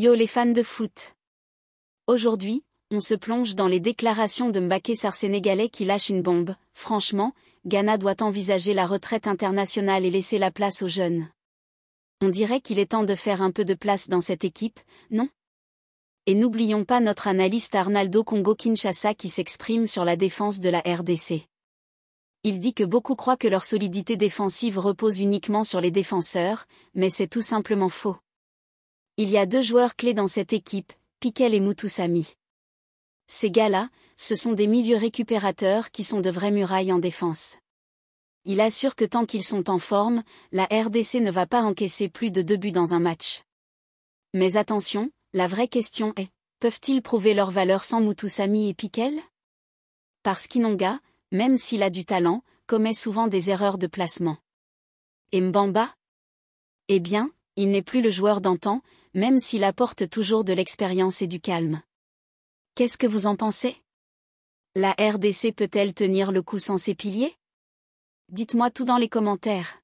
Yo les fans de foot Aujourd'hui, on se plonge dans les déclarations de Mbaké Sar sénégalais qui lâche une bombe. Franchement, Ghana doit envisager la retraite internationale et laisser la place aux jeunes. On dirait qu'il est temps de faire un peu de place dans cette équipe, non Et n'oublions pas notre analyste Arnaldo Congo Kinshasa qui s'exprime sur la défense de la RDC. Il dit que beaucoup croient que leur solidité défensive repose uniquement sur les défenseurs, mais c'est tout simplement faux. Il y a deux joueurs clés dans cette équipe, Piquel et Mutusami. Ces gars-là, ce sont des milieux récupérateurs qui sont de vraies murailles en défense. Il assure que tant qu'ils sont en forme, la RDC ne va pas encaisser plus de deux buts dans un match. Mais attention, la vraie question est, peuvent-ils prouver leur valeur sans Mutusami et Piquel Parce qu'Inonga, même s'il a du talent, commet souvent des erreurs de placement. Et Mbamba Eh bien, il n'est plus le joueur d'antan, même s'il apporte toujours de l'expérience et du calme. Qu'est-ce que vous en pensez La RDC peut-elle tenir le coup sans ses piliers Dites-moi tout dans les commentaires.